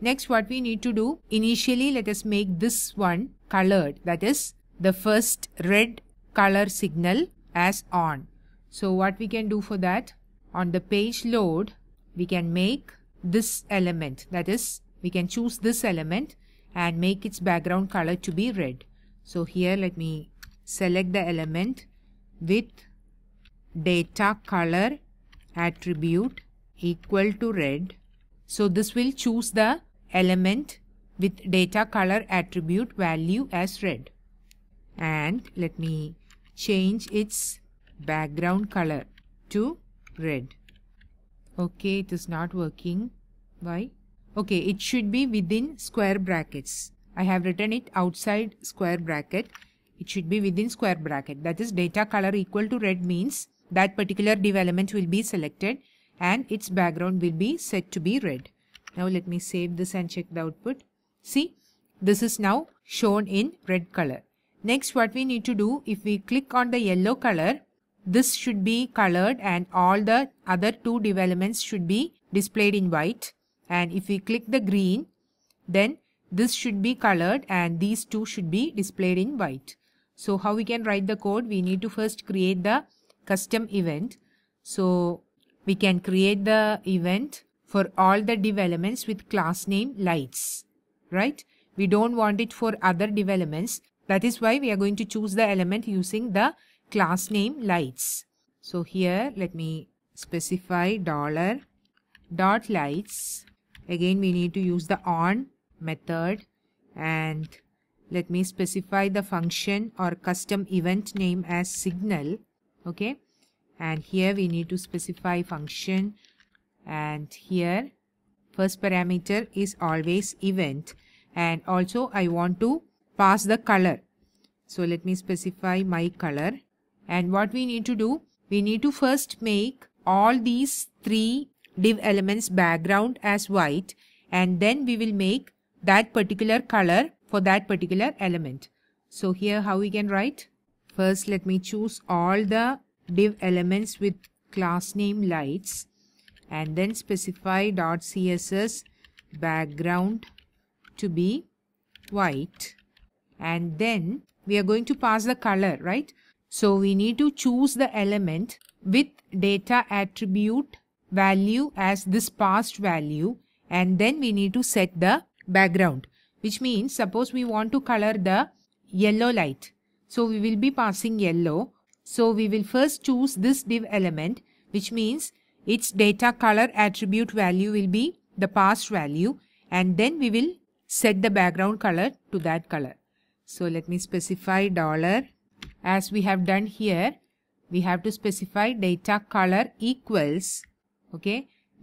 Next, what we need to do, initially let us make this one colored, that is the first red color signal as on. So what we can do for that, on the page load, we can make this element, that is we can choose this element and make its background color to be red. So here let me select the element with data color attribute equal to red. So this will choose the element with data color attribute value as red and let me change its background color to red okay it is not working why okay it should be within square brackets I have written it outside square bracket it should be within square bracket that is data color equal to red means that particular div element will be selected and its background will be set to be red now let me save this and check the output. See, this is now shown in red color. Next what we need to do, if we click on the yellow color, this should be colored and all the other two developments should be displayed in white. And if we click the green, then this should be colored and these two should be displayed in white. So how we can write the code, we need to first create the custom event. So we can create the event for all the developments with class name lights, right? We don't want it for other developments. That is why we are going to choose the element using the class name lights. So here, let me specify dollar dot lights. Again, we need to use the on method and let me specify the function or custom event name as signal. Okay. And here we need to specify function and here first parameter is always event and also I want to pass the color. So let me specify my color and what we need to do we need to first make all these three div elements background as white and then we will make that particular color for that particular element. So here how we can write? First let me choose all the div elements with class name lights and then specify dot css background to be white and then we are going to pass the color right so we need to choose the element with data attribute value as this past value and then we need to set the background which means suppose we want to color the yellow light so we will be passing yellow so we will first choose this div element which means its data color attribute value will be the past value and then we will set the background color to that color. So let me specify dollar as we have done here we have to specify data color equals okay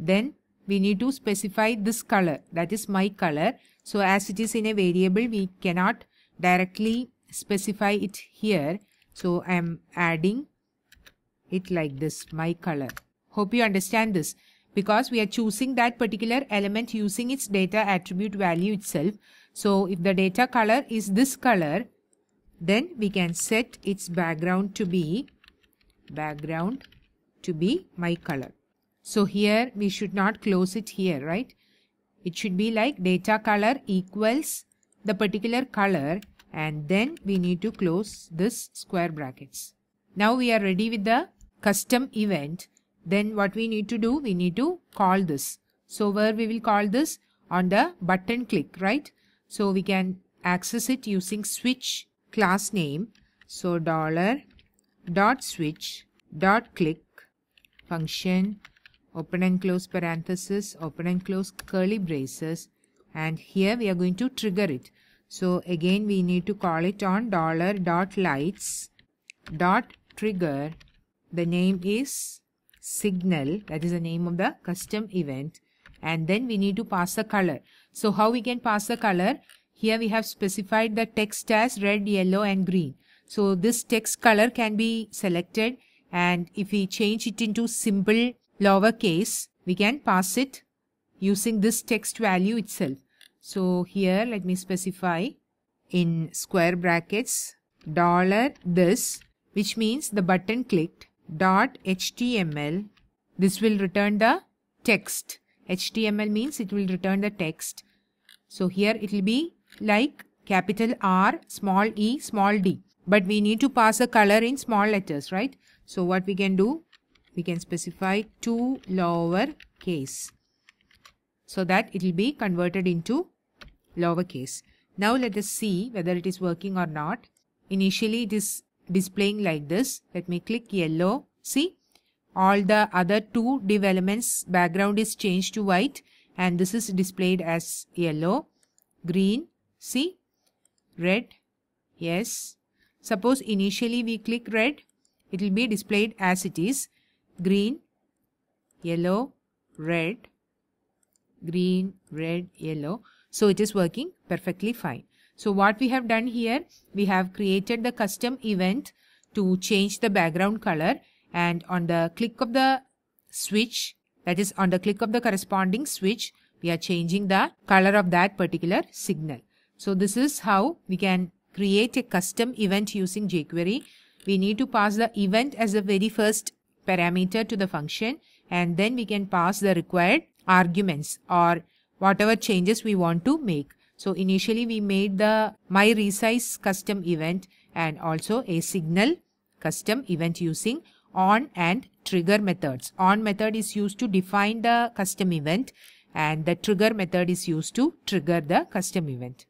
then we need to specify this color that is my color so as it is in a variable we cannot directly specify it here so I am adding it like this my color Hope you understand this. Because we are choosing that particular element using its data attribute value itself. So if the data color is this color, then we can set its background to be background to be my color. So here we should not close it here, right? It should be like data color equals the particular color and then we need to close this square brackets. Now we are ready with the custom event. Then what we need to do, we need to call this. So where we will call this? On the button click, right? So we can access it using switch class name. So dollar dot switch dot click function open and close parenthesis open and close curly braces and here we are going to trigger it so again we need to call it on dollar dot lights dot trigger the name is signal, that is the name of the custom event, and then we need to pass the color. So how we can pass the color? Here we have specified the text as red, yellow and green. So this text color can be selected and if we change it into lower lowercase, we can pass it using this text value itself. So here let me specify in square brackets dollar this which means the button clicked dot html this will return the text html means it will return the text so here it will be like capital r small e small d but we need to pass a color in small letters right so what we can do we can specify to lower case so that it will be converted into lowercase now let us see whether it is working or not initially it is displaying like this. Let me click yellow. See, all the other two div elements background is changed to white and this is displayed as yellow, green, see, red, yes. Suppose initially we click red, it will be displayed as it is, green, yellow, red, green, red, yellow. So it is working perfectly fine. So what we have done here, we have created the custom event to change the background color and on the click of the switch, that is on the click of the corresponding switch, we are changing the color of that particular signal. So this is how we can create a custom event using jQuery. We need to pass the event as the very first parameter to the function and then we can pass the required arguments or whatever changes we want to make. So initially we made the my resize custom event and also a signal custom event using on and trigger methods. On method is used to define the custom event and the trigger method is used to trigger the custom event.